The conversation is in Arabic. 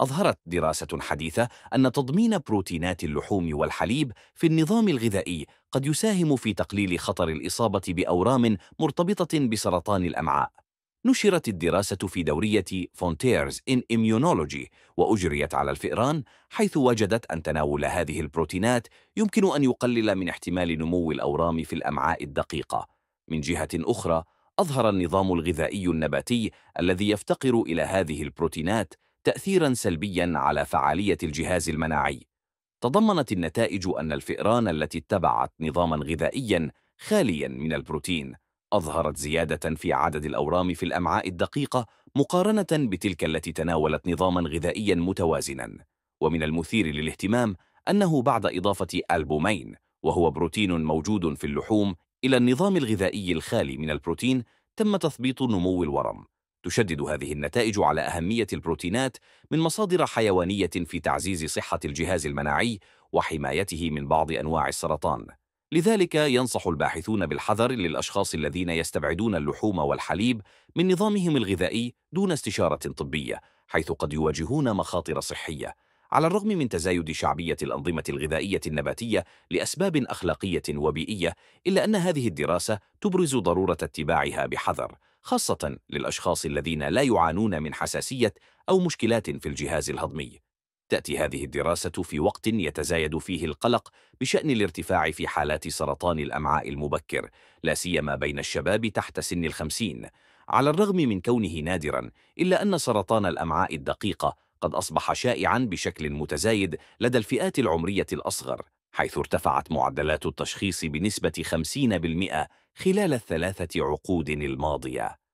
أظهرت دراسة حديثة أن تضمين بروتينات اللحوم والحليب في النظام الغذائي قد يساهم في تقليل خطر الإصابة بأورام مرتبطة بسرطان الأمعاء نشرت الدراسة في دورية فونتيرز إن إميونولوجي وأجريت على الفئران حيث وجدت أن تناول هذه البروتينات يمكن أن يقلل من احتمال نمو الأورام في الأمعاء الدقيقة من جهة أخرى أظهر النظام الغذائي النباتي الذي يفتقر إلى هذه البروتينات تأثيرا سلبيا على فعالية الجهاز المناعي تضمنت النتائج أن الفئران التي اتبعت نظاما غذائيا خاليا من البروتين أظهرت زيادة في عدد الأورام في الأمعاء الدقيقة مقارنة بتلك التي تناولت نظاما غذائيا متوازنا ومن المثير للاهتمام أنه بعد إضافة ألبومين وهو بروتين موجود في اللحوم إلى النظام الغذائي الخالي من البروتين تم تثبيط نمو الورم تشدد هذه النتائج على أهمية البروتينات من مصادر حيوانية في تعزيز صحة الجهاز المناعي وحمايته من بعض أنواع السرطان لذلك ينصح الباحثون بالحذر للأشخاص الذين يستبعدون اللحوم والحليب من نظامهم الغذائي دون استشارة طبية حيث قد يواجهون مخاطر صحية على الرغم من تزايد شعبية الأنظمة الغذائية النباتية لأسباب أخلاقية وبيئية إلا أن هذه الدراسة تبرز ضرورة اتباعها بحذر خاصة للأشخاص الذين لا يعانون من حساسية أو مشكلات في الجهاز الهضمي تأتي هذه الدراسة في وقت يتزايد فيه القلق بشأن الارتفاع في حالات سرطان الأمعاء المبكر لا سيما بين الشباب تحت سن الخمسين على الرغم من كونه نادرا إلا أن سرطان الأمعاء الدقيقة قد أصبح شائعا بشكل متزايد لدى الفئات العمرية الأصغر حيث ارتفعت معدلات التشخيص بنسبة 50% خلال الثلاثة عقود الماضية